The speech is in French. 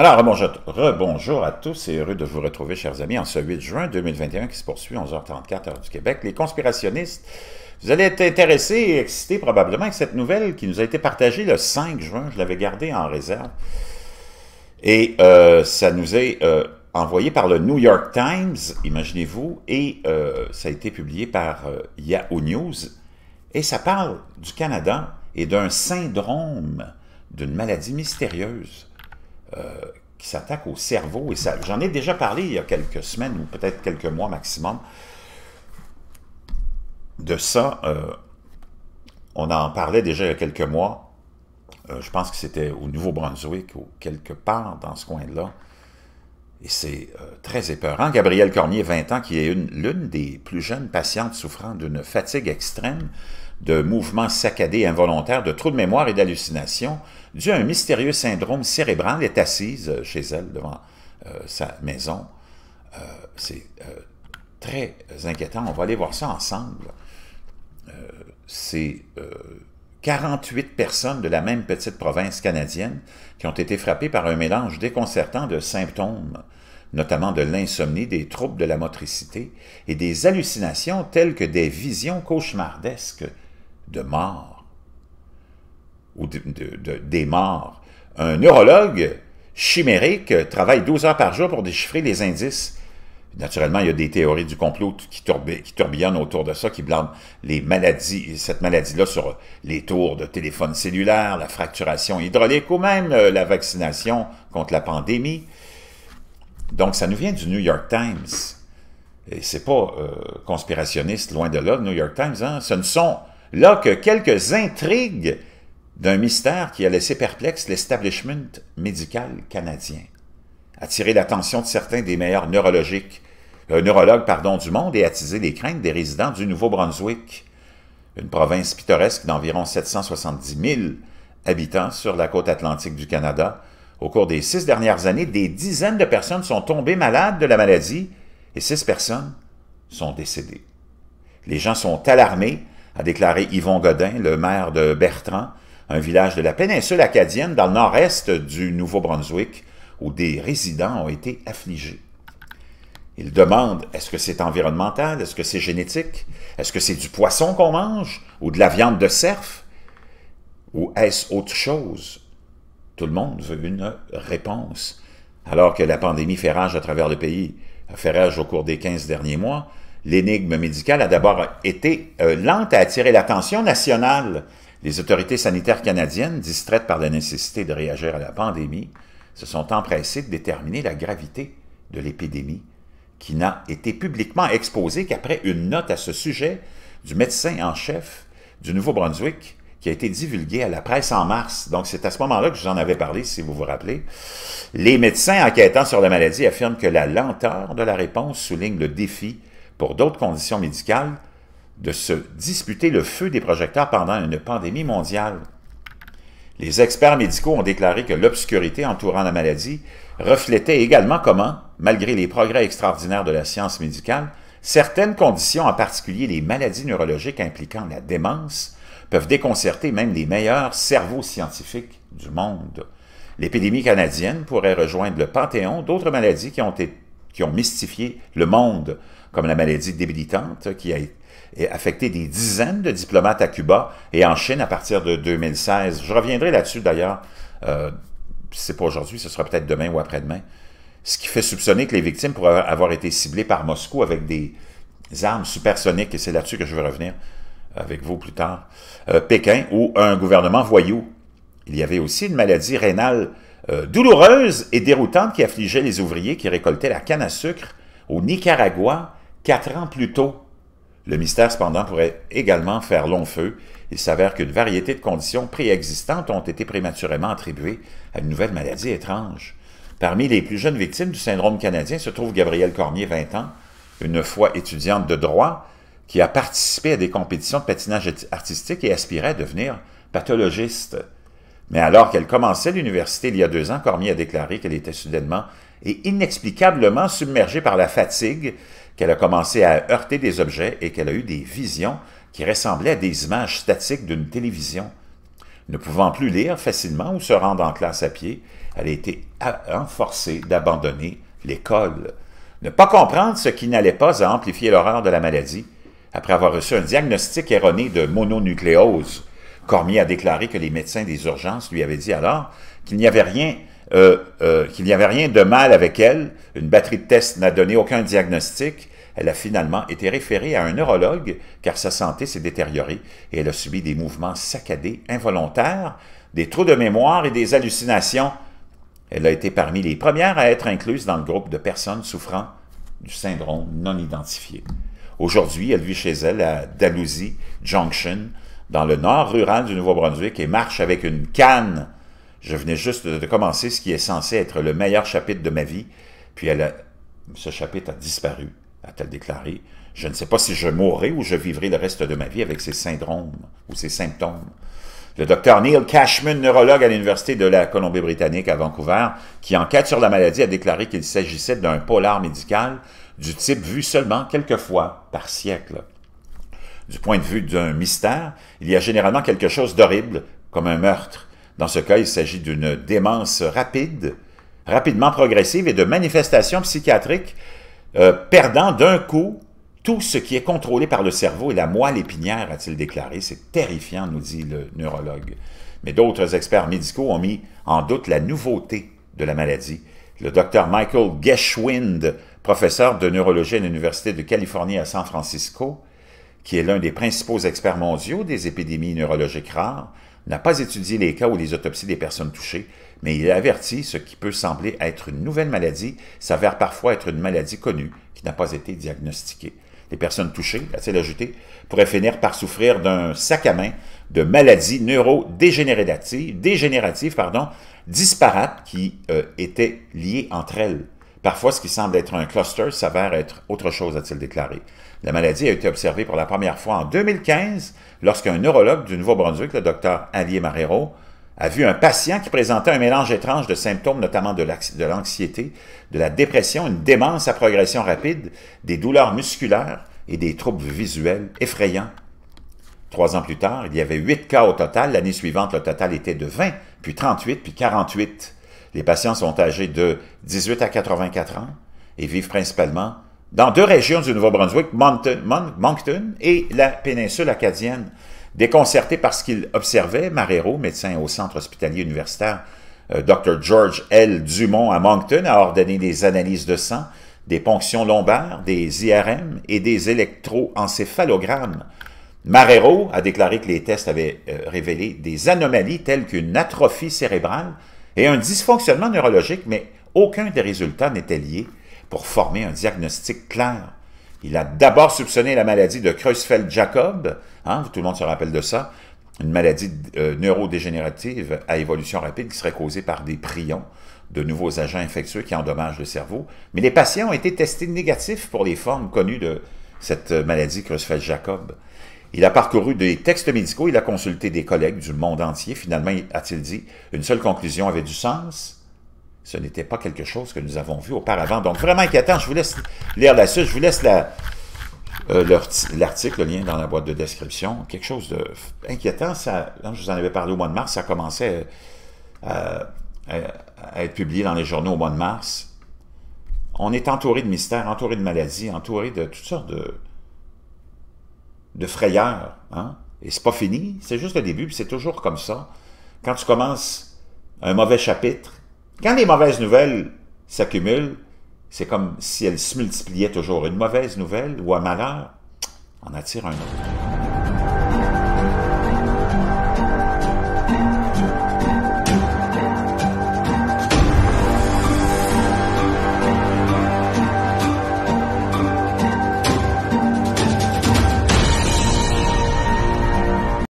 Alors, rebonjour, à tous et heureux de vous retrouver, chers amis, en ce 8 juin 2021 qui se poursuit, 11h34, heure du Québec. Les conspirationnistes, vous allez être intéressés et excités probablement avec cette nouvelle qui nous a été partagée le 5 juin. Je l'avais gardée en réserve. Et euh, ça nous est euh, envoyé par le New York Times, imaginez-vous, et euh, ça a été publié par Yahoo News. Et ça parle du Canada et d'un syndrome, d'une maladie mystérieuse euh, qui s'attaque au cerveau. Et ça, j'en ai déjà parlé il y a quelques semaines ou peut-être quelques mois maximum. De ça, euh, on en parlait déjà il y a quelques mois. Euh, je pense que c'était au Nouveau-Brunswick ou quelque part dans ce coin-là. Et c'est euh, très épeurant. Gabrielle Cormier, 20 ans, qui est l'une des plus jeunes patientes souffrant d'une fatigue extrême, de mouvements saccadés involontaires, de trous de mémoire et d'hallucinations, dû à un mystérieux syndrome cérébral, est assise euh, chez elle devant euh, sa maison. c'est très inquiétant. On va aller voir ça ensemble. c'est 48 personnes de la même petite province canadienne qui ont été frappées par un mélange déconcertant de symptômes, notamment de l'insomnie, des troubles de la motricité et des hallucinations telles que des visions cauchemardesques de mort ou des morts. Un neurologue chimérique travaille 12 heures par jour pour déchiffrer les indices Naturellement, il y a des théories du complot qui, tourbillonnent autour de ça, qui blâment les maladies, cette maladie-là sur euh, les tours de téléphone cellulaire, la fracturation hydraulique ou même euh, la vaccination contre la pandémie. Donc, ça nous vient du New York Times. Et c'est pas euh, conspirationniste, loin de là, le New York Times. Hein. Ce ne sont là que quelques intrigues d'un mystère qui a laissé perplexe l'establishment médical canadien attirer l'attention de certains des meilleurs neurologiques, un euh, neurologues pardon, du monde et attiser les craintes des résidents du Nouveau-Brunswick, une province pittoresque d'environ 770 000 habitants sur la côte atlantique du Canada. Au cours des six dernières années, des dizaines de personnes sont tombées malades de la maladie et six personnes sont décédées. Les gens sont alarmés, a déclaré Yvon Godin, le maire de Bertrand, un village de la péninsule acadienne dans le nord-est du Nouveau-Brunswick, où des résidents ont été affligés. Ils demandent, est-ce que c'est environnemental, est-ce que c'est génétique, est-ce que c'est du poisson qu'on mange, ou de la viande de cerf, ou est-ce autre chose? Tout le monde veut une réponse. Alors que la pandémie fait rage à travers le pays, fait rage au cours des 15 derniers mois, l'énigme médicale a d'abord été euh, lente à attirer l'attention nationale. Les autorités sanitaires canadiennes, distraites par la nécessité de réagir à la pandémie, se sont empressés de déterminer la gravité de l'épidémie, qui n'a été publiquement exposée qu'après une note à ce sujet du médecin en chef du Nouveau-Brunswick qui a été divulguée à la presse en mars. Donc c'est à ce moment-là que j'en avais parlé, si vous vous rappelez. Les médecins enquêtant sur la maladie affirment que la lenteur de la réponse souligne le défi pour d'autres conditions médicales de se disputer le feu des projecteurs pendant une pandémie mondiale. Les experts médicaux ont déclaré que l'obscurité entourant la maladie reflétait également comment, malgré les progrès extraordinaires de la science médicale, certaines conditions, en particulier les maladies neurologiques impliquant la démence, peuvent déconcerter même les meilleurs cerveaux scientifiques du monde. L'épidémie canadienne pourrait rejoindre le panthéon d'autres maladies qui ont, mystifié le monde, comme la maladie débilitante qui a été affecté des dizaines de diplomates à Cuba et en Chine à partir de 2016. Je reviendrai là-dessus d'ailleurs, euh, C'est si pas aujourd'hui, ce sera peut-être demain ou après-demain. Ce qui fait soupçonner que les victimes pourraient avoir été ciblées par Moscou avec des armes supersoniques, et c'est là-dessus que je vais revenir avec vous plus tard. Euh, Pékin, ou un gouvernement voyou. Il y avait aussi une maladie rénale euh, douloureuse et déroutante qui affligeait les ouvriers qui récoltaient la canne à sucre au Nicaragua quatre ans plus tôt. Le mystère, cependant, pourrait également faire long feu. Il s'avère qu'une variété de conditions préexistantes ont été prématurément attribuées à une nouvelle maladie étrange. Parmi les plus jeunes victimes du syndrome canadien se trouve Gabrielle Cormier, 20 ans, une fois étudiante de droit, qui a participé à des compétitions de patinage artistique et aspirait à devenir pathologiste. Mais alors qu'elle commençait l'université il y a deux ans, Cormier a déclaré qu'elle était soudainement et inexplicablement submergée par la fatigue qu'elle a commencé à heurter des objets et qu'elle a eu des visions qui ressemblaient à des images statiques d'une télévision. Ne pouvant plus lire facilement ou se rendre en classe à pied, elle a été hein, forcée d'abandonner l'école. Ne pas comprendre ce qui n'allait pas a amplifié l'horreur de la maladie. Après avoir reçu un diagnostic erroné de mononucléose, Cormier a déclaré que les médecins des urgences lui avaient dit alors qu'il n'y avait rien euh, euh, qu'il n'y avait rien de mal avec elle. Une batterie de tests n'a donné aucun diagnostic. Elle a finalement été référée à un neurologue car sa santé s'est détériorée et elle a subi des mouvements saccadés involontaires, des trous de mémoire et des hallucinations. Elle a été parmi les premières à être incluse dans le groupe de personnes souffrant du syndrome non identifié. Aujourd'hui, elle vit chez elle à Dalhousie Junction, dans le nord rural du Nouveau-Brunswick, et marche avec une canne je venais juste de commencer ce qui est censé être le meilleur chapitre de ma vie, puis elle ce chapitre a disparu, a-t-elle déclaré. Je ne sais pas si je mourrai ou je vivrai le reste de ma vie avec ces syndromes ou ces symptômes. Le docteur Neil Cashman, neurologue à l'Université de la Colombie-Britannique à Vancouver, qui enquête sur la maladie, a déclaré qu'il s'agissait d'un polar médical du type vu seulement quelques fois par siècle. Du point de vue d'un mystère, il y a généralement quelque chose d'horrible, comme un meurtre, dans ce cas, il s'agit d'une démence rapide, rapidement progressive et de manifestations psychiatriques euh, perdant d'un coup tout ce qui est contrôlé par le cerveau et la moelle épinière, a-t-il déclaré. C'est terrifiant, nous dit le neurologue. Mais d'autres experts médicaux ont mis en doute la nouveauté de la maladie. Le docteur Michael Geschwind, professeur de neurologie à l'Université de Californie à San Francisco, qui est l'un des principaux experts mondiaux des épidémies neurologiques rares, n'a pas étudié les cas ou les autopsies des personnes touchées, mais il a averti ce qui peut sembler être une nouvelle maladie s'avère parfois être une maladie connue qui n'a pas été diagnostiquée. Les personnes touchées, a-t-il ajouté, pourraient finir par souffrir d'un sac à main de maladies neurodégénératives, dégénératives, pardon, disparates qui euh, étaient liées entre elles. Parfois, ce qui semble être un cluster s'avère être autre chose, a-t-il déclaré. La maladie a été observée pour la première fois en 2015 lorsqu'un neurologue du Nouveau-Brunswick, le docteur Alier Marrero, a vu un patient qui présentait un mélange étrange de symptômes, notamment de l'anxiété, de la dépression, une démence à progression rapide, des douleurs musculaires et des troubles visuels effrayants. Trois ans plus tard, il y avait huit cas au total. L'année suivante, le total était de 20, puis 38, puis 48. Les patients sont âgés de 18 à 84 ans et vivent principalement dans deux régions du Nouveau-Brunswick, Moncton, et la péninsule acadienne. Déconcerté ce qu'il observait, Marrero, médecin au centre hospitalier universitaire euh, Dr. George L. Dumont à Moncton, a ordonné des analyses de sang, des ponctions lombaires, des IRM et des électroencéphalogrammes. Marrero a déclaré que les tests avaient euh, révélé des anomalies telles qu'une atrophie cérébrale, et un dysfonctionnement neurologique, mais aucun des résultats n'était lié pour former un diagnostic clair. Il a d'abord soupçonné la maladie de Creutzfeldt-Jacob, hein, tout le monde se rappelle de ça, une maladie euh, neurodégénérative à évolution rapide qui serait causée par des prions, de nouveaux agents infectieux qui endommagent le cerveau. Mais les patients ont été testés négatifs pour les formes connues de cette euh, maladie Creutzfeldt-Jacob. Il a parcouru des textes médicaux, il a consulté des collègues du monde entier. Finalement, a-t-il dit, une seule conclusion avait du sens. Ce n'était pas quelque chose que nous avons vu auparavant. Donc, vraiment inquiétant. Je vous laisse lire la suite. Je vous laisse euh, l'article, le lien dans la boîte de description. Quelque chose d'inquiétant. Je vous en avais parlé au mois de mars. Ça commençait euh, à être publié dans les journaux au mois de mars. On est entouré de mystères, entouré de maladies, entouré de toutes sortes de, de frayeur. Hein? Et c'est pas fini, c'est juste le début, puis c'est toujours comme ça. Quand tu commences un mauvais chapitre, quand les mauvaises nouvelles s'accumulent, c'est comme si elles se multipliaient toujours. Une mauvaise nouvelle ou un malheur en attire un autre.